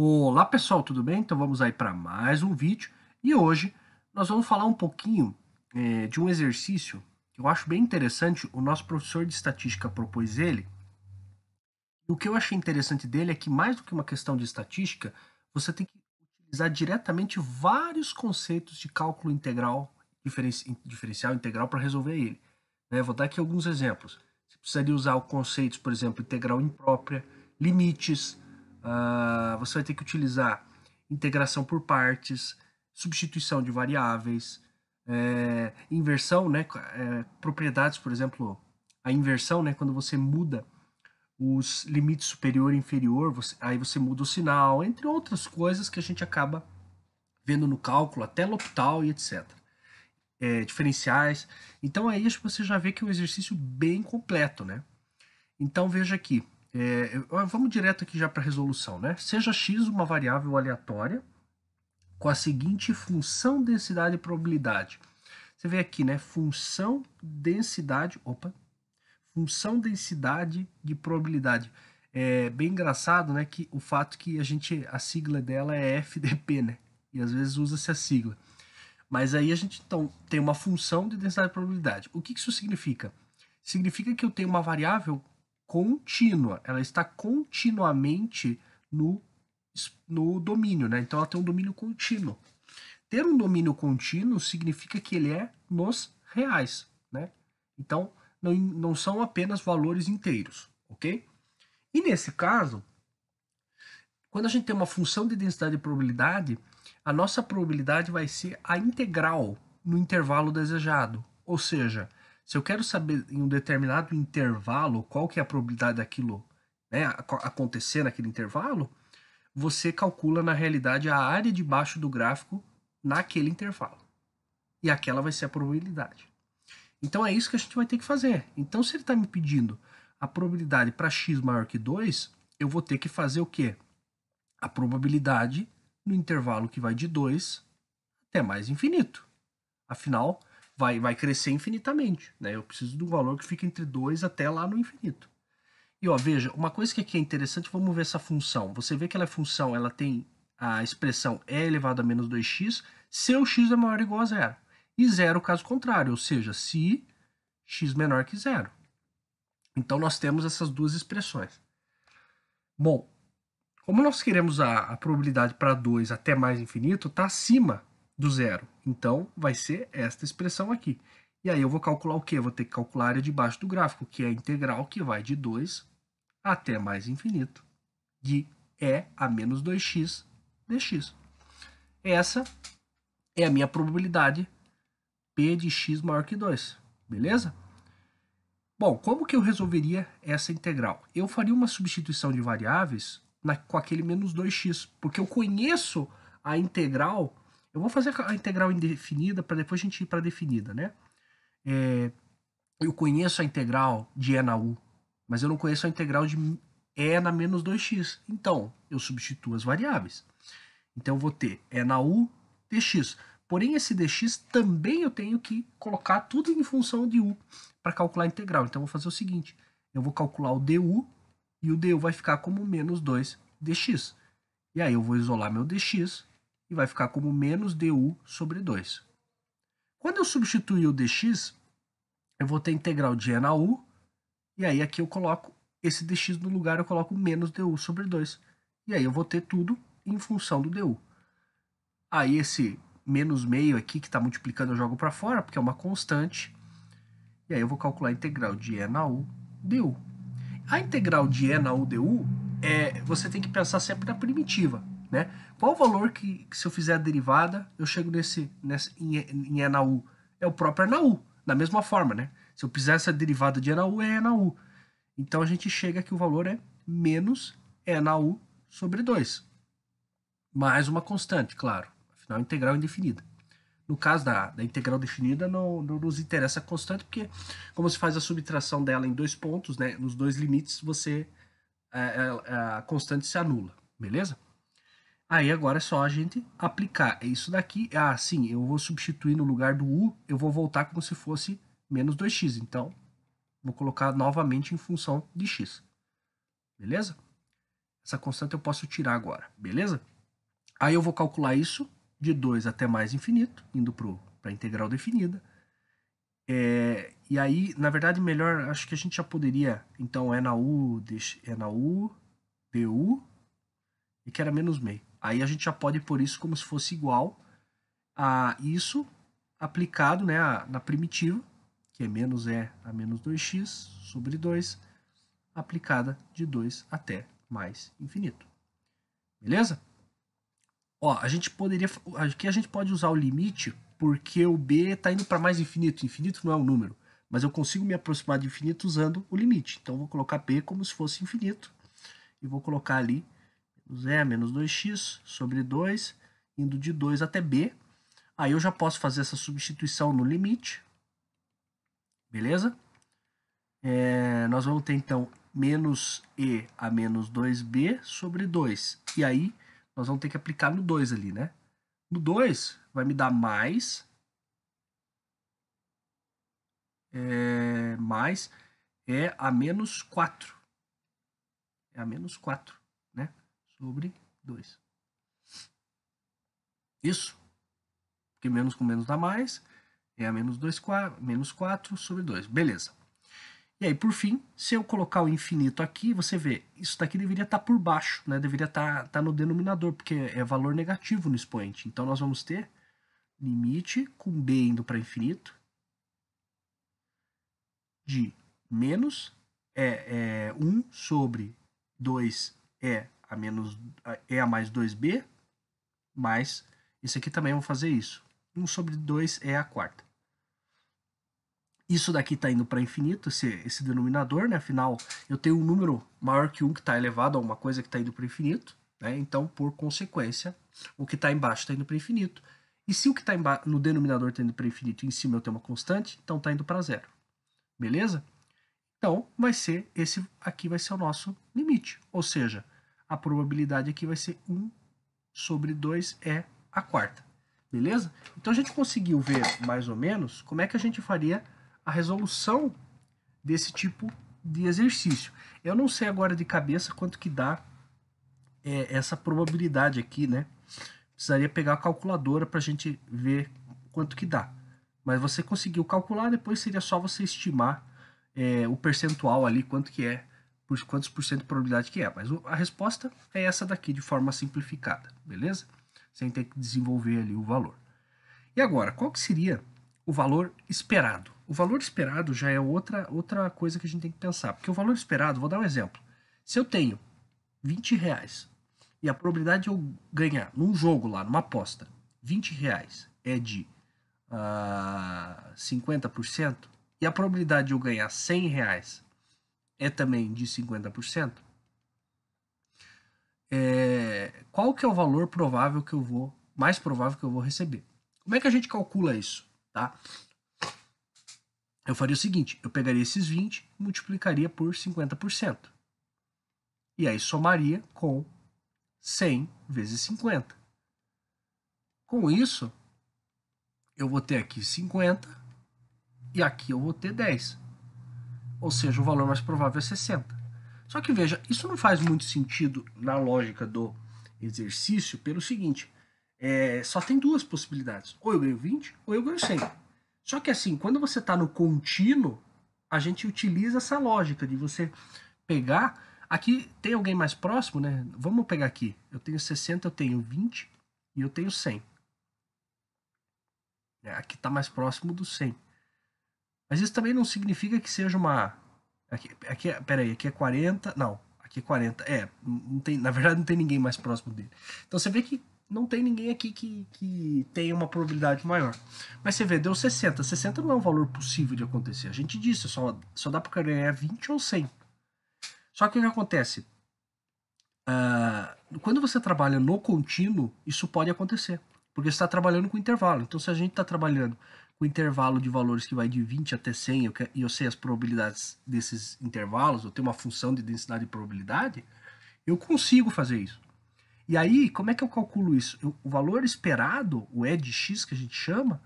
Olá pessoal, tudo bem? Então vamos aí para mais um vídeo e hoje nós vamos falar um pouquinho é, de um exercício que eu acho bem interessante. O nosso professor de estatística propôs ele. O que eu achei interessante dele é que mais do que uma questão de estatística, você tem que utilizar diretamente vários conceitos de cálculo integral, diferencial integral para resolver ele. Né? Vou dar aqui alguns exemplos. Você precisaria usar conceitos, por exemplo, integral imprópria, limites Uh, você vai ter que utilizar integração por partes, substituição de variáveis, é, inversão, né, é, propriedades, por exemplo, a inversão, né, quando você muda os limites superior e inferior, você, aí você muda o sinal, entre outras coisas que a gente acaba vendo no cálculo, até L'Hopital e etc. É, diferenciais. Então aí é você já vê que é um exercício bem completo, né? Então veja aqui, é, vamos direto aqui já para a resolução, né? Seja x uma variável aleatória com a seguinte função densidade e probabilidade. Você vê aqui, né? Função densidade, opa, função densidade de probabilidade. É bem engraçado, né? Que o fato que a gente a sigla dela é FDP, né? E às vezes usa-se a sigla. Mas aí a gente então tem uma função de densidade de probabilidade. O que isso significa? Significa que eu tenho uma variável contínua, ela está continuamente no, no domínio, né? Então ela tem um domínio contínuo. Ter um domínio contínuo significa que ele é nos reais, né? Então não, não são apenas valores inteiros, ok? E nesse caso, quando a gente tem uma função de densidade de probabilidade, a nossa probabilidade vai ser a integral no intervalo desejado, ou seja, se eu quero saber em um determinado intervalo qual que é a probabilidade daquilo né, acontecer naquele intervalo, você calcula na realidade a área de baixo do gráfico naquele intervalo. E aquela vai ser a probabilidade. Então é isso que a gente vai ter que fazer. Então se ele está me pedindo a probabilidade para x maior que 2, eu vou ter que fazer o quê? A probabilidade no intervalo que vai de 2 até mais infinito. Afinal, vai, vai crescer infinitamente. Né? Eu preciso de um valor que fica entre 2 até lá no infinito. E ó, veja, uma coisa que aqui é interessante, vamos ver essa função. Você vê que ela é função, ela tem a expressão e elevado a menos 2x, se o x é maior ou igual a zero. E zero caso contrário, ou seja, se x menor que zero. Então nós temos essas duas expressões. Bom, como nós queremos a, a probabilidade para 2 até mais infinito, está acima do zero. Então, vai ser esta expressão aqui. E aí eu vou calcular o quê? vou ter que calcular a área de baixo do gráfico, que é a integral que vai de 2 até mais infinito, de e a menos 2x dx. Essa é a minha probabilidade p de x maior que 2, beleza? Bom, como que eu resolveria essa integral? Eu faria uma substituição de variáveis na, com aquele menos 2x, porque eu conheço a integral eu vou fazer a integral indefinida para depois a gente ir para definida, né? É, eu conheço a integral de E na U, mas eu não conheço a integral de E na menos 2x. Então, eu substituo as variáveis. Então, eu vou ter E na U dx. Porém, esse dx também eu tenho que colocar tudo em função de U para calcular a integral. Então, eu vou fazer o seguinte. Eu vou calcular o du e o du vai ficar como menos 2 dx. E aí eu vou isolar meu dx e vai ficar como menos du sobre 2. Quando eu substituir o dx, eu vou ter integral de e na u, e aí aqui eu coloco esse dx no lugar, eu coloco menos du sobre 2. E aí eu vou ter tudo em função do du. Aí esse menos meio aqui que está multiplicando eu jogo para fora, porque é uma constante. E aí eu vou calcular a integral de e na u du. A integral de e na u du, é, você tem que pensar sempre na primitiva. Né? Qual o valor que, que, se eu fizer a derivada, eu chego nesse, nesse em, em ENAU? É o próprio ENAU, da mesma forma, né? Se eu fizer essa derivada de ENAU, é ENAU. Então a gente chega que o valor é menos ENAU sobre 2. Mais uma constante, claro. Afinal, integral indefinida. No caso da, da integral definida, não, não, nos interessa a constante, porque como se faz a subtração dela em dois pontos, né, nos dois limites, você a, é, a, é, a constante se anula, beleza? Aí agora é só a gente aplicar. É isso daqui. Ah, sim, eu vou substituir no lugar do U, eu vou voltar como se fosse menos 2x. Então, vou colocar novamente em função de x. Beleza? Essa constante eu posso tirar agora, beleza? Aí eu vou calcular isso de 2 até mais infinito, indo para a integral definida. É, e aí, na verdade, melhor, acho que a gente já poderia, então, é na u, é na u, du, e que era menos meio. Aí a gente já pode pôr isso como se fosse igual a isso aplicado né, na primitiva, que é menos e a menos 2x sobre 2, aplicada de 2 até mais infinito. Beleza? Ó, a gente poderia. Aqui a gente pode usar o limite porque o b está indo para mais infinito. Infinito não é um número, mas eu consigo me aproximar de infinito usando o limite. Então vou colocar b como se fosse infinito e vou colocar ali z menos 2x sobre 2, indo de 2 até b. Aí eu já posso fazer essa substituição no limite. Beleza? É, nós vamos ter então menos e a menos 2b sobre 2. E aí nós vamos ter que aplicar no 2 ali, né? No 2 vai me dar mais... É, mais é a menos 4. É a menos 4 sobre 2. Isso. Porque menos com menos dá mais. É a menos, 4, menos sobre 2. Beleza. E aí, por fim, se eu colocar o infinito aqui, você vê, isso daqui deveria estar tá por baixo, né? deveria estar tá, tá no denominador, porque é valor negativo no expoente. Então, nós vamos ter limite com b indo para infinito de menos é, é 1 sobre 2 é a menos E a mais 2B, mais isso aqui também vou fazer isso. 1 sobre 2 é a quarta. Isso daqui está indo para infinito, esse, esse denominador, né? Afinal, eu tenho um número maior que 1 que está elevado a uma coisa que está indo para infinito, né? Então, por consequência, o que está embaixo está indo para infinito. E se o que está no denominador está indo para infinito e em cima eu tenho uma constante, então está indo para zero. Beleza? Então, vai ser esse aqui vai ser o nosso limite. Ou seja, a probabilidade aqui vai ser 1 sobre 2 é a quarta. Beleza? Então a gente conseguiu ver mais ou menos como é que a gente faria a resolução desse tipo de exercício. Eu não sei agora de cabeça quanto que dá é, essa probabilidade aqui, né? Precisaria pegar a calculadora para a gente ver quanto que dá. Mas você conseguiu calcular, depois seria só você estimar é, o percentual ali, quanto que é por quantos por cento de probabilidade que é. Mas a resposta é essa daqui de forma simplificada, beleza? Sem ter que desenvolver ali o valor. E agora, qual que seria o valor esperado? O valor esperado já é outra, outra coisa que a gente tem que pensar. Porque o valor esperado, vou dar um exemplo. Se eu tenho 20 reais e a probabilidade de eu ganhar num jogo lá, numa aposta, 20 reais é de uh, ah, 50%, e a probabilidade de eu ganhar 100 reais é também de 50%, é, qual que é o valor provável que eu vou, mais provável que eu vou receber? Como é que a gente calcula isso? Tá? Eu faria o seguinte, eu pegaria esses 20 e multiplicaria por 50%. E aí somaria com 100 vezes 50. Com isso, eu vou ter aqui 50 e aqui eu vou ter 10 ou seja, o valor mais provável é 60. Só que veja, isso não faz muito sentido na lógica do exercício pelo seguinte, é, só tem duas possibilidades, ou eu ganho 20 ou eu ganho 100. Só que assim, quando você está no contínuo, a gente utiliza essa lógica de você pegar, aqui tem alguém mais próximo, né? Vamos pegar aqui, eu tenho 60, eu tenho 20 e eu tenho 100. É, aqui está mais próximo do 100. Mas isso também não significa que seja uma. Aqui, aqui, é, peraí, aqui é 40. Não, aqui é 40. É, não tem, na verdade não tem ninguém mais próximo dele. Então você vê que não tem ninguém aqui que, que tem uma probabilidade maior. Mas você vê, deu 60. 60 não é um valor possível de acontecer. A gente disse, só, só dá para ganhar 20 ou 100. Só que o que acontece? Uh, quando você trabalha no contínuo, isso pode acontecer. Porque você está trabalhando com intervalo. Então, se a gente está trabalhando o intervalo de valores que vai de 20 até 100, e eu sei as probabilidades desses intervalos, eu tenho uma função de densidade de probabilidade, eu consigo fazer isso. E aí, como é que eu calculo isso? o valor esperado, o E de x que a gente chama,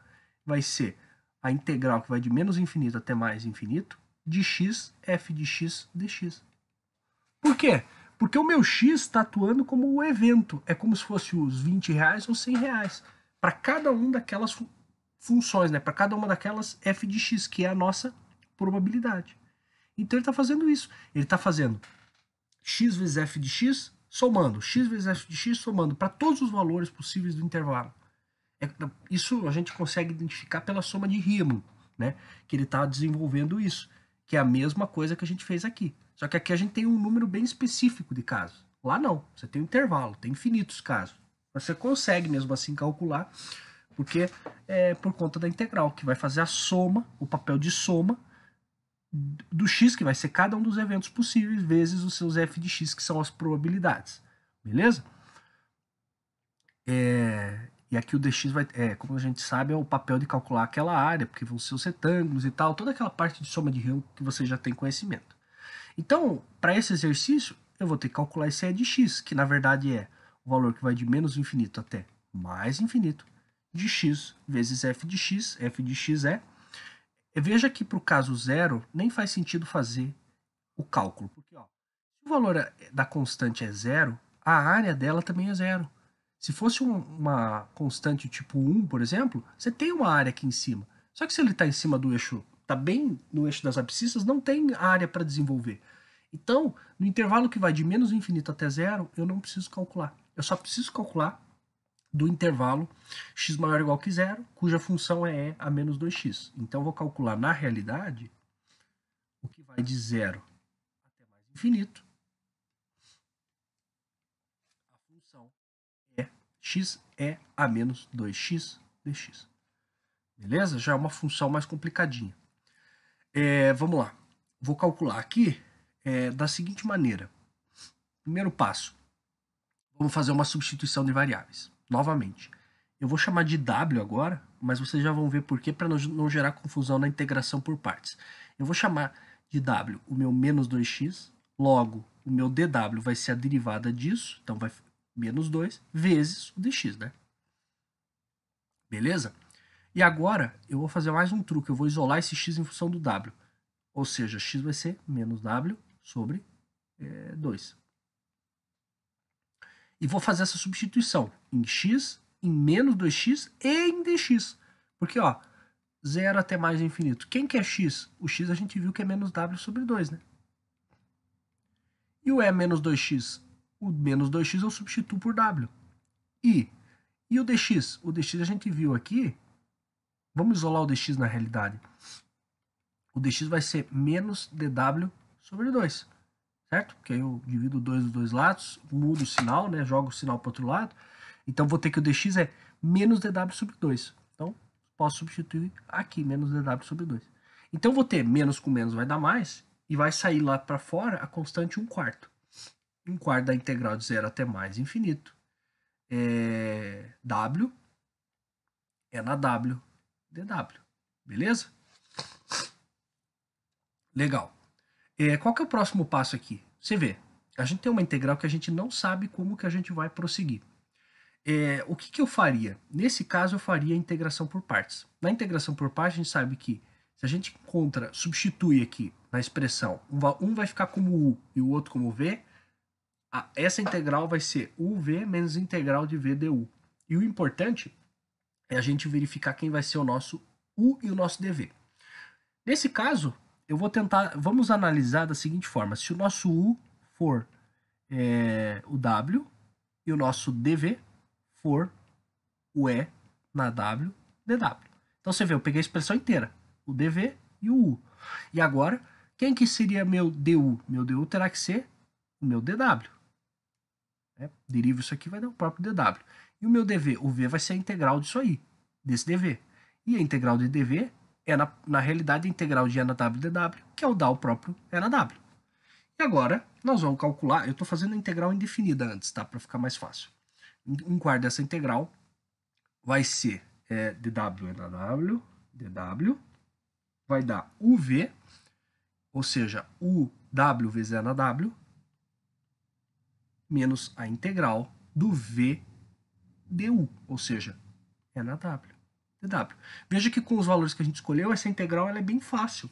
vai ser a integral que vai de menos infinito até mais infinito de x, f de x, dx. Por quê? Porque o meu x está atuando como o evento. É como se fosse os 20 reais ou 100 reais. Para cada um daquelas funções, né? Para cada uma daquelas f de x, que é a nossa probabilidade. Então ele está fazendo isso. Ele está fazendo x vezes f de x, somando, x vezes f de x, somando, para todos os valores possíveis do intervalo. É, isso a gente consegue identificar pela soma de Riemann, né? Que ele está desenvolvendo isso, que é a mesma coisa que a gente fez aqui. Só que aqui a gente tem um número bem específico de casos. Lá não, você tem um intervalo, tem infinitos casos. Mas você consegue mesmo assim calcular porque é por conta da integral, que vai fazer a soma, o papel de soma do x, que vai ser cada um dos eventos possíveis, vezes os seus f de x, que são as probabilidades. Beleza? É, e aqui o dx vai, é, como a gente sabe, é o papel de calcular aquela área, porque vão ser os retângulos e tal, toda aquela parte de soma de rio que você já tem conhecimento. Então, para esse exercício, eu vou ter que calcular esse e de x, que na verdade é o valor que vai de menos infinito até mais infinito, de x vezes f de x, f de x é. Veja que para o caso zero, nem faz sentido fazer o cálculo. Porque ó, se o valor é, da constante é zero, a área dela também é zero. Se fosse um, uma constante tipo 1, por exemplo, você tem uma área aqui em cima. Só que se ele está em cima do eixo, está bem no eixo das abscissas, não tem área para desenvolver. Então, no intervalo que vai de menos infinito até zero, eu não preciso calcular. Eu só preciso calcular do intervalo x maior ou igual que zero, cuja função é e a menos 2x. Então, vou calcular na realidade o que vai de zero até mais infinito. A função é x é a menos 2x dx. Beleza? Já é uma função mais complicadinha. É, vamos lá. Vou calcular aqui é, da seguinte maneira. Primeiro passo. Vamos fazer uma substituição de variáveis novamente. Eu vou chamar de W agora, mas vocês já vão ver por quê, para não gerar confusão na integração por partes. Eu vou chamar de W o meu menos 2x, logo, o meu dW vai ser a derivada disso, então vai menos 2, vezes o dx, né? Beleza? E agora, eu vou fazer mais um truque, eu vou isolar esse x em função do w. Ou seja, x vai ser menos w sobre é, eh, 2 e vou fazer essa substituição em x, em menos 2x e em dx. Porque, ó, zero até mais infinito. Quem que é x? O x a gente viu que é menos w sobre 2, né? E o e menos 2x? O menos 2x eu substituo por w. E, e o dx? O dx a gente viu aqui. Vamos isolar o dx na realidade. O dx vai ser menos dw sobre 2 certo? Porque eu divido 2 dos dois lados, mudo o sinal, né? jogo o sinal para outro lado. Então vou ter que o dx é menos dw sobre 2. Então posso substituir aqui, menos dw sobre 2. Então vou ter menos com menos vai dar mais, e vai sair lá para fora a constante 1 quarto. 1 quarto da integral de zero até mais infinito. É w é na W, DW. Beleza? Legal. É, qual que é o próximo passo aqui? Você vê, a gente tem uma integral que a gente não sabe como que a gente vai prosseguir. É, o que, que eu faria? Nesse caso, eu faria a integração por partes. Na integração por partes, a gente sabe que se a gente encontra, substitui aqui na expressão, um vai ficar como u e o outro como v, a, essa integral vai ser uv menos integral de v du. E o importante é a gente verificar quem vai ser o nosso u e o nosso dv. Nesse caso, eu vou tentar, vamos analisar da seguinte forma: se o nosso U for é, o W e o nosso DV for o E na W, DW. Então você vê, eu peguei a expressão inteira, o DV e o U. E agora, quem que seria meu DU? Meu DU terá que ser o meu DW. É, Derivo isso aqui, vai dar o próprio DW. E o meu DV? O V vai ser a integral disso aí, desse DV. E a integral de DV é na, na realidade integral de dw que é o DAO próprio w E agora, nós vamos calcular, eu estou fazendo a integral indefinida antes, tá? Para ficar mais fácil. Um quarto dessa integral vai ser é, dW w dW, vai dar UV, ou seja, UW vezes w menos a integral do V du, ou seja, na w dW. Veja que com os valores que a gente escolheu, essa integral ela é bem fácil.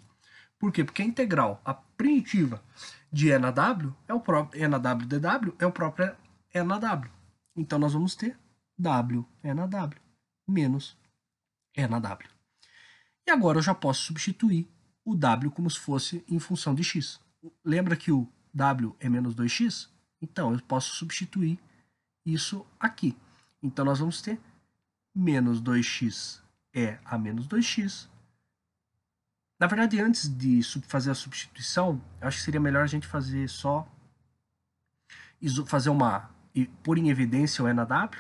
Por quê? Porque a integral, a primitiva de E na W, é o próprio, E na W dW é o próprio E na W. Então nós vamos ter W E na W menos E na W. E agora eu já posso substituir o W como se fosse em função de X. Lembra que o W é menos 2X? Então eu posso substituir isso aqui. Então nós vamos ter menos 2x é a menos 2x. Na verdade, antes de fazer a substituição, acho que seria melhor a gente fazer só fazer uma pôr em evidência o E na W.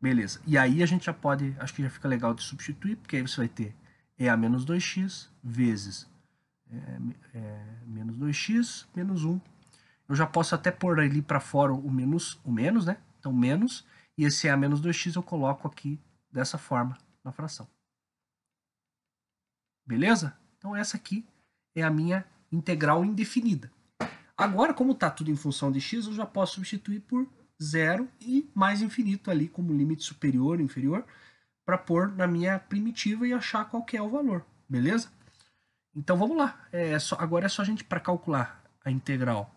Beleza. E aí a gente já pode, acho que já fica legal de substituir, porque aí você vai ter E a menos 2x vezes é, é, menos 2x menos 1. Eu já posso até pôr ali para fora o menos, o menos, né? Então, menos e esse A menos 2x eu coloco aqui dessa forma na fração. Beleza? Então essa aqui é a minha integral indefinida. Agora, como está tudo em função de x, eu já posso substituir por zero e mais infinito ali como limite superior, inferior, para pôr na minha primitiva e achar qual que é o valor, beleza? Então vamos lá. É só, agora é só a gente para calcular a integral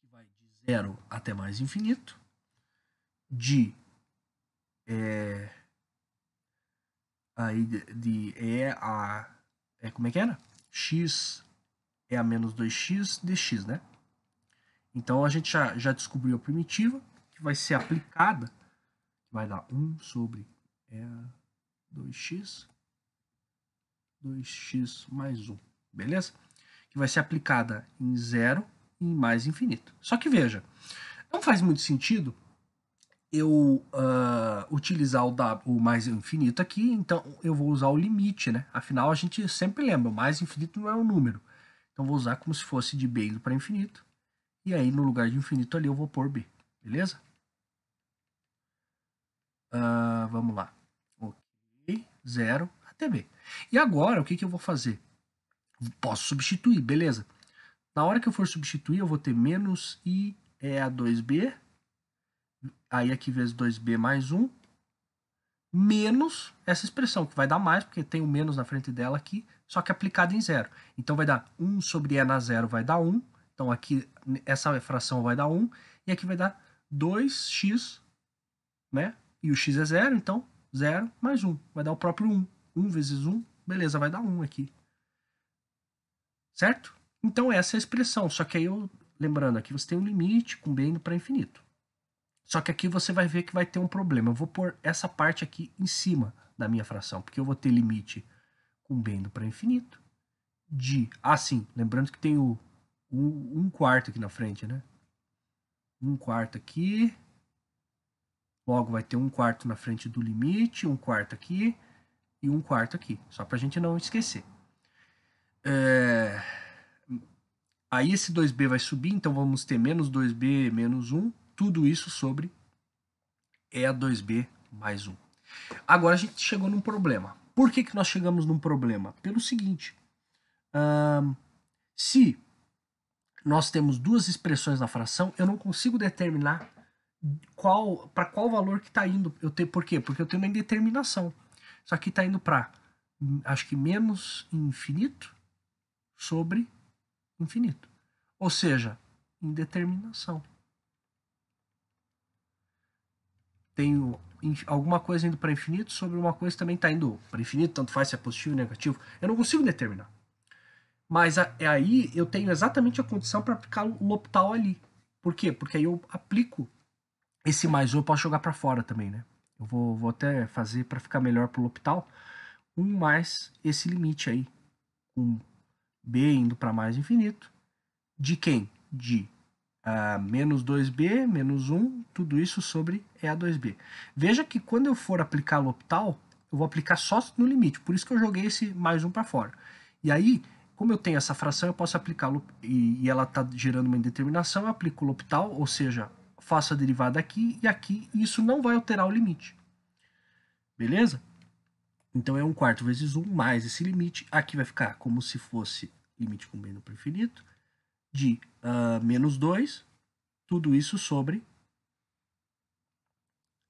que vai de zero até mais infinito de é, aí de, de e a é, como é que era x é a menos 2x dx né então a gente já, já descobriu a primitiva que vai ser aplicada que vai dar 1 sobre e a 2x 2x mais 1 beleza que vai ser aplicada em zero e em mais infinito só que veja não faz muito sentido eu uh, utilizar o, w, o mais infinito aqui, então eu vou usar o limite, né? Afinal, a gente sempre lembra, o mais infinito não é um número. Então, vou usar como se fosse de b indo para infinito. E aí, no lugar de infinito ali, eu vou pôr b, beleza? Uh, vamos lá. Ok, zero até b. E agora, o que, que eu vou fazer? Posso substituir, beleza? Na hora que eu for substituir, eu vou ter menos i é a 2b aí aqui vezes 2b mais 1, menos essa expressão, que vai dar mais, porque tem o um menos na frente dela aqui, só que aplicado em zero. Então vai dar 1 sobre e na zero vai dar 1, então aqui essa fração vai dar 1, e aqui vai dar 2x, né? E o x é zero, então 0 mais 1, vai dar o próprio 1. 1 vezes 1, beleza, vai dar 1 aqui. Certo? Então essa é a expressão, só que aí eu, lembrando, aqui você tem um limite com b indo para infinito. Só que aqui você vai ver que vai ter um problema. Eu vou pôr essa parte aqui em cima da minha fração, porque eu vou ter limite indo para infinito de... Ah, sim, lembrando que tem o 1 um, quarto aqui na frente, né? 1 um quarto aqui. Logo vai ter 1 um quarto na frente do limite, 1 um quarto aqui e 1 um quarto aqui. Só para a gente não esquecer. É... Aí esse 2b vai subir, então vamos ter menos 2b menos 1 tudo isso sobre EA2B mais um. Agora a gente chegou num problema. Por que, que nós chegamos num problema? Pelo seguinte: se nós temos duas expressões na fração, eu não consigo determinar qual para qual valor que está indo. Eu tenho, por quê? Porque eu tenho uma indeterminação. Isso aqui está indo para, acho que menos infinito sobre infinito. Ou seja, indeterminação. tenho alguma coisa indo para infinito sobre uma coisa que também está indo para infinito, tanto faz se é positivo ou negativo. Eu não consigo determinar. Mas a, é aí eu tenho exatamente a condição para aplicar o L'Hopital ali. Por quê? Porque aí eu aplico esse mais um, eu posso jogar para fora também, né? Eu vou, vou até fazer para ficar melhor para o L'Hopital, um mais esse limite aí, um b indo para mais infinito, de quem? De menos 2b, menos 1, tudo isso sobre EA2b. Veja que quando eu for aplicar L'Hopital, eu vou aplicar só no limite, por isso que eu joguei esse mais um para fora. E aí, como eu tenho essa fração, eu posso aplicá-lo e, ela está gerando uma indeterminação, eu aplico L'Hopital, ou seja, faço a derivada aqui e aqui, e isso não vai alterar o limite. Beleza? Então é 1 quarto vezes 1 mais esse limite, aqui vai ficar como se fosse limite com b no infinito, de uh, menos 2, tudo isso sobre.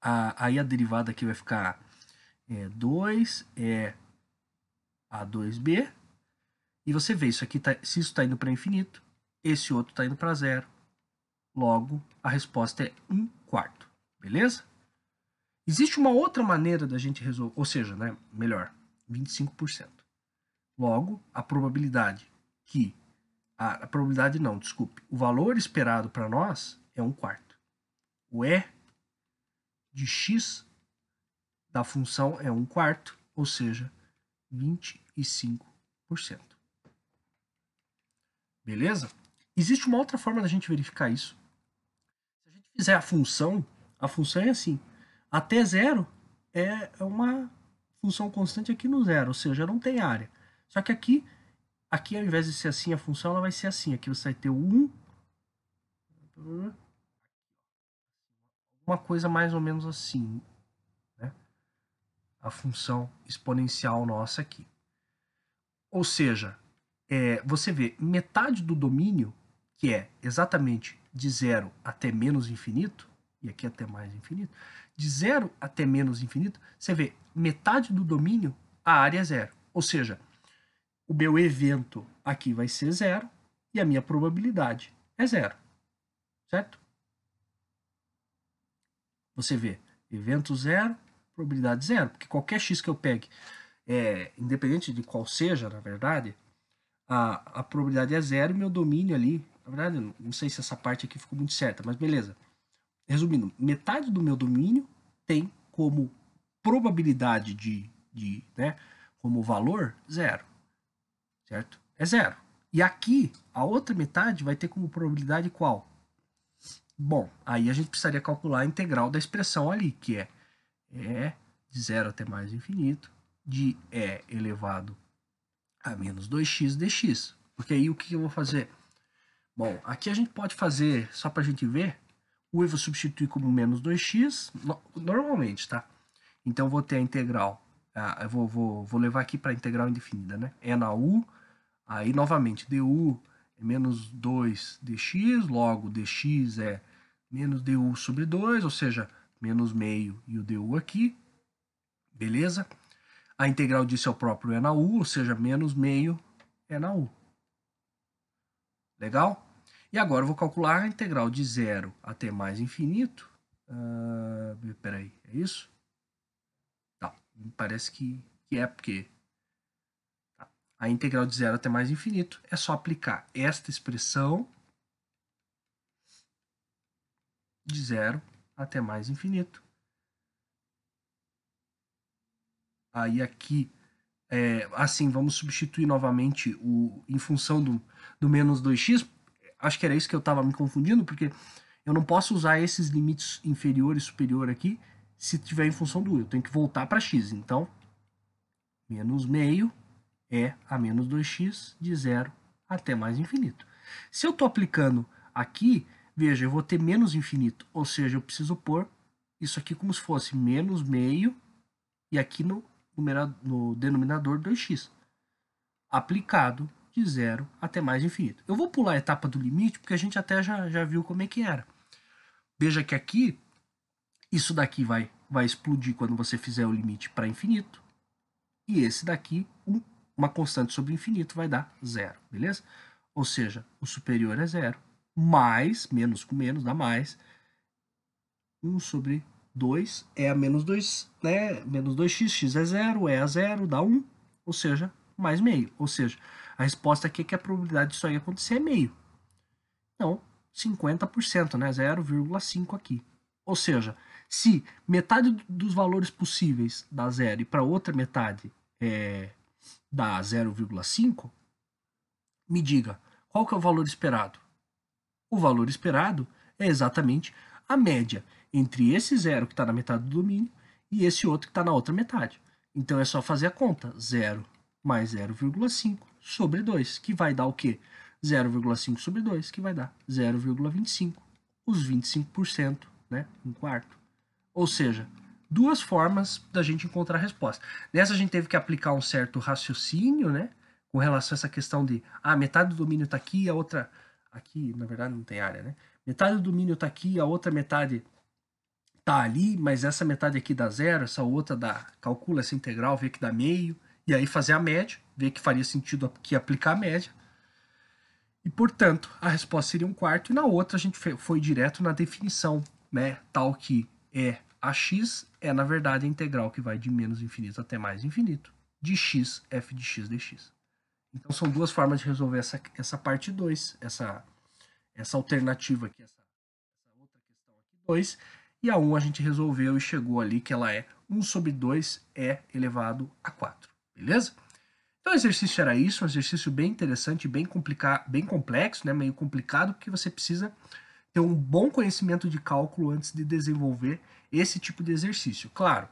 A, aí a derivada aqui vai ficar 2 é, é A2B. E você vê, isso aqui tá, se isso está indo para infinito, esse outro está indo para zero. Logo, a resposta é 1 quarto. Beleza? Existe uma outra maneira da gente resolver, ou seja, né, melhor, 25%. Logo, a probabilidade que a, a probabilidade não, desculpe. O valor esperado para nós é 1 quarto. O E de x da função é 1 quarto, ou seja, 25%. Beleza? Existe uma outra forma da gente verificar isso. Se a gente fizer a função, a função é assim. Até zero é uma função constante aqui no zero, ou seja, não tem área. Só que aqui Aqui, ao invés de ser assim a função, ela vai ser assim. Aqui você vai ter o 1. Uma coisa mais ou menos assim. Né? A função exponencial nossa aqui. Ou seja, é, você vê metade do domínio, que é exatamente de zero até menos infinito, e aqui até mais infinito, de zero até menos infinito, você vê metade do domínio, a área é zero. Ou seja, o meu evento aqui vai ser zero e a minha probabilidade é zero. Certo? Você vê, evento zero, probabilidade zero, porque qualquer x que eu pegue, é, independente de qual seja, na verdade, a, a probabilidade é zero e meu domínio ali, na verdade, não sei se essa parte aqui ficou muito certa, mas beleza. Resumindo, metade do meu domínio tem como probabilidade de, de né, como valor zero certo? É zero. E aqui, a outra metade vai ter como probabilidade qual? Bom, aí a gente precisaria calcular a integral da expressão ali, que é E é de zero até mais infinito, de E é elevado a menos 2x dx. Porque aí o que eu vou fazer? Bom, aqui a gente pode fazer, só para a gente ver, o eu vou substituir como menos 2x, normalmente, tá? Então vou ter a integral, ah, eu vou, vou, vou levar aqui para a integral indefinida, né? E é na u Aí, novamente, du é menos 2 dx, logo dx é menos du sobre 2, ou seja, menos meio e o du aqui, beleza? A integral disso é o próprio é na u, ou seja, menos meio é na u. Legal? E agora eu vou calcular a integral de zero até mais infinito. Uh, peraí, é isso? Tá, parece que, que é, porque a integral de zero até mais infinito, é só aplicar esta expressão de zero até mais infinito. Aí aqui, é, assim, vamos substituir novamente o, em função do, do menos 2x. Acho que era isso que eu estava me confundindo, porque eu não posso usar esses limites inferior e superior aqui se tiver em função do u. Eu tenho que voltar para x. Então, menos meio é a menos 2x de zero até mais infinito. Se eu estou aplicando aqui, veja, eu vou ter menos infinito, ou seja, eu preciso pôr isso aqui como se fosse menos meio e aqui no, no denominador 2x, aplicado de zero até mais infinito. Eu vou pular a etapa do limite, porque a gente até já, já viu como é que era. Veja que aqui, isso daqui vai, vai explodir quando você fizer o limite para infinito, e esse daqui, 1. Um uma constante sobre infinito vai dar zero, beleza? Ou seja, o superior é zero, mais, menos com menos dá mais, 1 sobre 2 é a menos 2, né? Menos 2x, x é zero, é a zero, dá 1, ou seja, mais meio. Ou seja, a resposta aqui é que a probabilidade disso aí acontecer é meio. Então, 50%, né? 0,5 aqui. Ou seja, se metade dos valores possíveis dá zero e para outra metade é, dá 0,5, me diga, qual que é o valor esperado? O valor esperado é exatamente a média entre esse zero que está na metade do domínio e esse outro que está na outra metade. Então é só fazer a conta, 0 mais 0,5 sobre 2, que vai dar o quê? 0,5 sobre 2, que vai dar 0,25, os 25%, né? um quarto. Ou seja, duas formas da gente encontrar a resposta. Nessa a gente teve que aplicar um certo raciocínio, né? Com relação a essa questão de, ah, metade do domínio está aqui, a outra aqui, na verdade não tem área, né? Metade do domínio está aqui, a outra metade está ali, mas essa metade aqui dá zero, essa outra dá, calcula essa integral, vê que dá meio, e aí fazer a média, ver que faria sentido que aplicar a média. E, portanto, a resposta seria um quarto, e na outra a gente foi direto na definição, né? Tal que é ax é, na verdade, a integral que vai de menos infinito até mais infinito de x, f de x dx. Então são duas formas de resolver essa, essa parte 2, essa, essa alternativa aqui, essa, essa outra questão aqui 2. E a 1 um a gente resolveu e chegou ali que ela é 1 sobre 2 é elevado a 4. Beleza? Então o exercício era isso, um exercício bem interessante, bem, complica bem complexo, né? meio complicado, porque você precisa ter um bom conhecimento de cálculo antes de desenvolver esse tipo de exercício. Claro,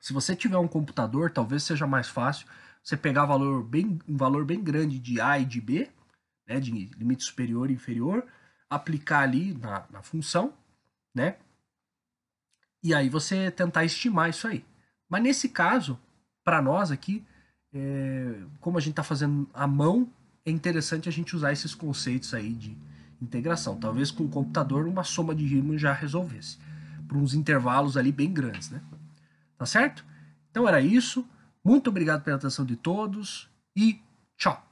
se você tiver um computador, talvez seja mais fácil você pegar valor bem, um valor bem grande de A e de B, né, de limite superior e inferior, aplicar ali na, na função, né? E aí você tentar estimar isso aí. Mas nesse caso, para nós aqui, é, como a gente está fazendo à mão, é interessante a gente usar esses conceitos aí de integração. Talvez com o computador uma soma de Riemann já resolvesse por uns intervalos ali bem grandes, né? Tá certo? Então era isso. Muito obrigado pela atenção de todos e tchau!